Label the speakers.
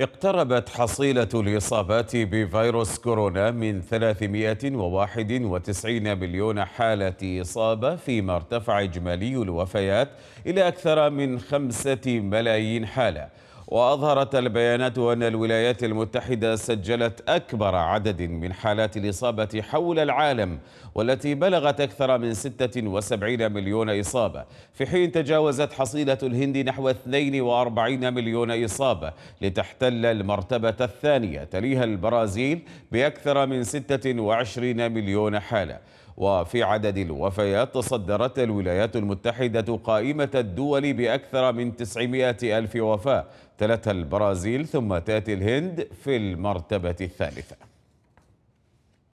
Speaker 1: اقتربت حصيلة الإصابات بفيروس كورونا من 391 مليون حالة إصابة فيما ارتفع إجمالي الوفيات إلى أكثر من 5 ملايين حالة وأظهرت البيانات أن الولايات المتحدة سجلت أكبر عدد من حالات الإصابة حول العالم والتي بلغت أكثر من 76 مليون إصابة في حين تجاوزت حصيلة الهند نحو 42 مليون إصابة لتحتل المرتبة الثانية تليها البرازيل بأكثر من 26 مليون حالة وفي عدد الوفيات تصدرت الولايات المتحدة قائمة الدول بأكثر من 900 ألف وفاة تلتها البرازيل ثم تأتي الهند في المرتبة الثالثة